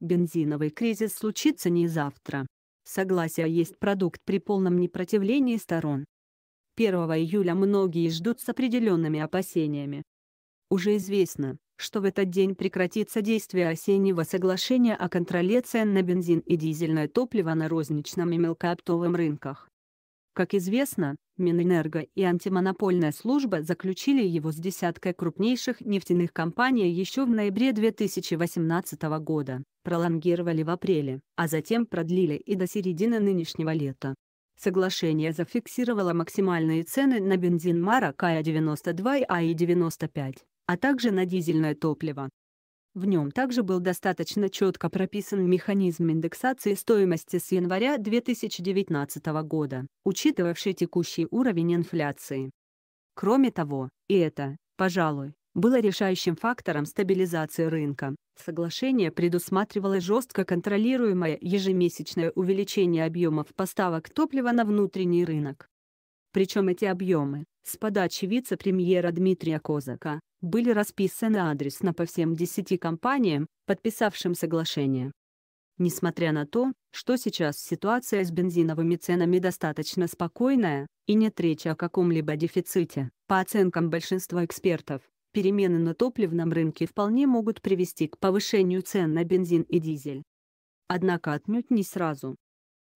Бензиновый кризис случится не завтра. Согласие есть продукт при полном непротивлении сторон. 1 июля многие ждут с определенными опасениями. Уже известно, что в этот день прекратится действие осеннего соглашения о контроле цен на бензин и дизельное топливо на розничном и мелкооптовом рынках. Как известно, Минэнерго и антимонопольная служба заключили его с десяткой крупнейших нефтяных компаний еще в ноябре 2018 года, пролонгировали в апреле, а затем продлили и до середины нынешнего лета. Соглашение зафиксировало максимальные цены на бензин марок АИ-92 и АИ-95, а также на дизельное топливо, в нем также был достаточно четко прописан механизм индексации стоимости с января 2019 года, учитывавший текущий уровень инфляции. Кроме того, и это, пожалуй, было решающим фактором стабилизации рынка. Соглашение предусматривало жестко контролируемое ежемесячное увеличение объемов поставок топлива на внутренний рынок. Причем эти объемы, с подачи вице-премьера Дмитрия Козака, были расписаны адресно по всем десяти компаниям, подписавшим соглашение. Несмотря на то, что сейчас ситуация с бензиновыми ценами достаточно спокойная, и нет речи о каком-либо дефиците, по оценкам большинства экспертов, перемены на топливном рынке вполне могут привести к повышению цен на бензин и дизель. Однако отнюдь не сразу.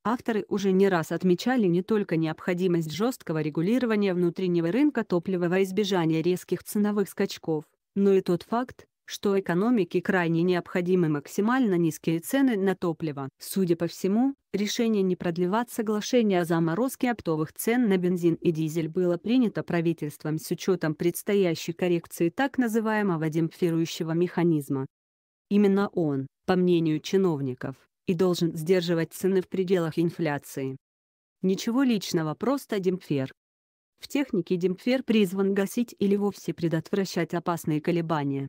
Авторы уже не раз отмечали не только необходимость жесткого регулирования внутреннего рынка топлива во избежание резких ценовых скачков, но и тот факт, что экономике крайне необходимы максимально низкие цены на топливо. Судя по всему, решение не продлевать соглашение о заморозке оптовых цен на бензин и дизель было принято правительством с учетом предстоящей коррекции так называемого демпфирующего механизма. Именно он, по мнению чиновников, и должен сдерживать цены в пределах инфляции. Ничего личного, просто демпфер. В технике демпфер призван гасить или вовсе предотвращать опасные колебания.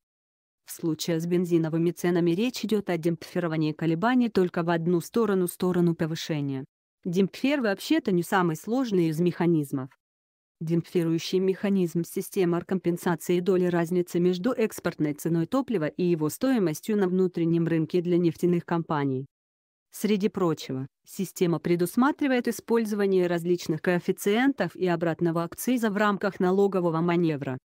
В случае с бензиновыми ценами речь идет о демпфировании колебаний только в одну сторону сторону повышения. Демпфер вообще-то не самый сложный из механизмов. Демпфирующий механизм системы компенсации доли разницы между экспортной ценой топлива и его стоимостью на внутреннем рынке для нефтяных компаний. Среди прочего, система предусматривает использование различных коэффициентов и обратного акциза в рамках налогового маневра.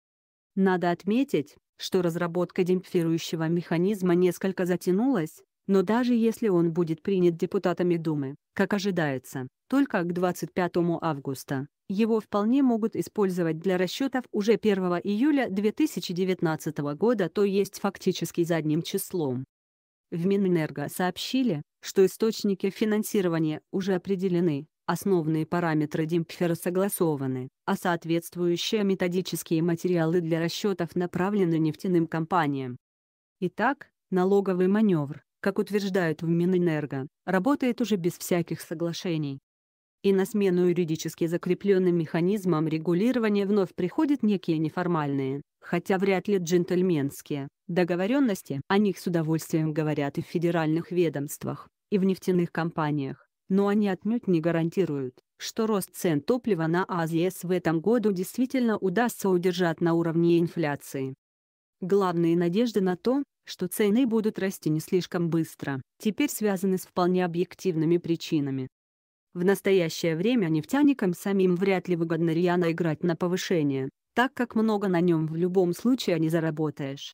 Надо отметить, что разработка демпфирующего механизма несколько затянулась, но даже если он будет принят депутатами Думы, как ожидается, только к 25 августа, его вполне могут использовать для расчетов уже 1 июля 2019 года, то есть фактически задним числом. В Минэнерго сообщили, что источники финансирования уже определены, основные параметры Димпфера согласованы, а соответствующие методические материалы для расчетов направлены нефтяным компаниям. Итак, налоговый маневр, как утверждают в Минэнерго, работает уже без всяких соглашений. И на смену юридически закрепленным механизмам регулирования вновь приходят некие неформальные, хотя вряд ли джентльменские, договоренности. О них с удовольствием говорят и в федеральных ведомствах и в нефтяных компаниях, но они отнюдь не гарантируют, что рост цен топлива на АЗС в этом году действительно удастся удержать на уровне инфляции. Главные надежды на то, что цены будут расти не слишком быстро, теперь связаны с вполне объективными причинами. В настоящее время нефтяникам самим вряд ли выгодно рьяно играть на повышение, так как много на нем в любом случае не заработаешь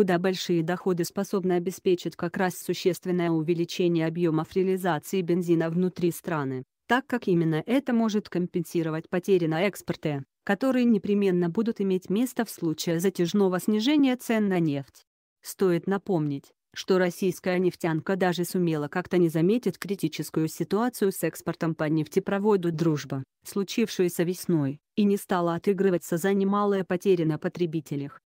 куда большие доходы способны обеспечить как раз существенное увеличение объемов реализации бензина внутри страны, так как именно это может компенсировать потери на экспорте, которые непременно будут иметь место в случае затяжного снижения цен на нефть. Стоит напомнить, что российская нефтянка даже сумела как-то не заметить критическую ситуацию с экспортом по нефтепроводу «Дружба», случившуюся весной, и не стала отыгрываться за немалые потери на потребителях.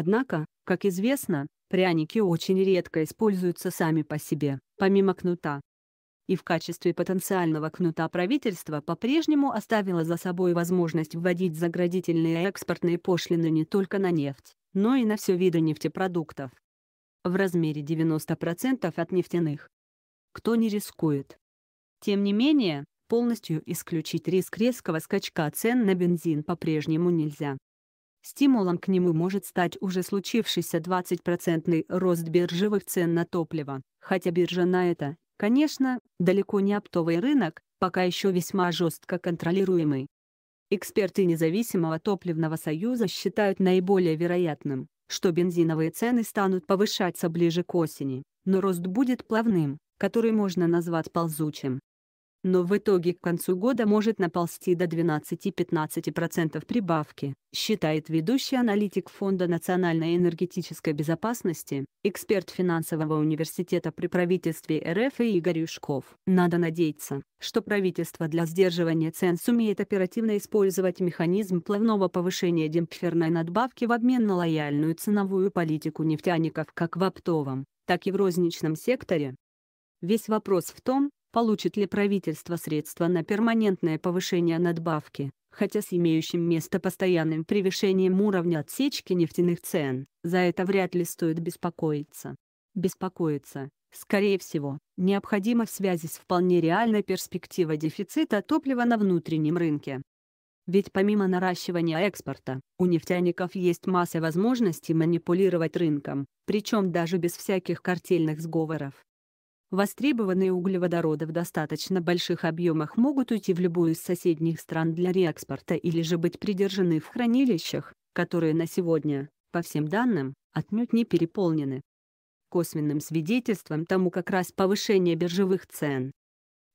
Однако, как известно, пряники очень редко используются сами по себе, помимо кнута. И в качестве потенциального кнута правительство по-прежнему оставило за собой возможность вводить заградительные экспортные пошлины не только на нефть, но и на все виды нефтепродуктов. В размере 90% от нефтяных. Кто не рискует? Тем не менее, полностью исключить риск резкого скачка цен на бензин по-прежнему нельзя. Стимулом к нему может стать уже случившийся 20% рост биржевых цен на топливо, хотя биржа на это, конечно, далеко не оптовый рынок, пока еще весьма жестко контролируемый. Эксперты Независимого топливного союза считают наиболее вероятным, что бензиновые цены станут повышаться ближе к осени, но рост будет плавным, который можно назвать ползучим но в итоге к концу года может наползти до 12-15% прибавки, считает ведущий аналитик Фонда национальной энергетической безопасности, эксперт финансового университета при правительстве РФ Игорь Юшков. Надо надеяться, что правительство для сдерживания цен сумеет оперативно использовать механизм плавного повышения демпферной надбавки в обмен на лояльную ценовую политику нефтяников как в оптовом, так и в розничном секторе. Весь вопрос в том, Получит ли правительство средства на перманентное повышение надбавки, хотя с имеющим место постоянным превышением уровня отсечки нефтяных цен, за это вряд ли стоит беспокоиться. Беспокоиться, скорее всего, необходимо в связи с вполне реальной перспективой дефицита топлива на внутреннем рынке. Ведь помимо наращивания экспорта, у нефтяников есть масса возможностей манипулировать рынком, причем даже без всяких картельных сговоров. Востребованные углеводороды в достаточно больших объемах могут уйти в любую из соседних стран для реэкспорта или же быть придержаны в хранилищах, которые на сегодня, по всем данным, отнюдь не переполнены. Косвенным свидетельством тому как раз повышение биржевых цен.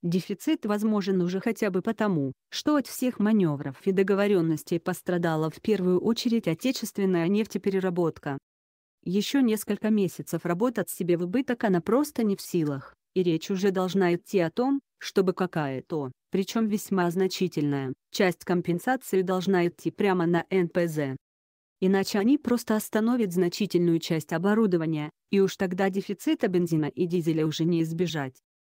Дефицит возможен уже хотя бы потому, что от всех маневров и договоренностей пострадала в первую очередь отечественная нефтепереработка. Еще несколько месяцев работать себе в убыток она просто не в силах, и речь уже должна идти о том, чтобы какая-то, причем весьма значительная, часть компенсации должна идти прямо на НПЗ. Иначе они просто остановят значительную часть оборудования, и уж тогда дефицита бензина и дизеля уже не избежать.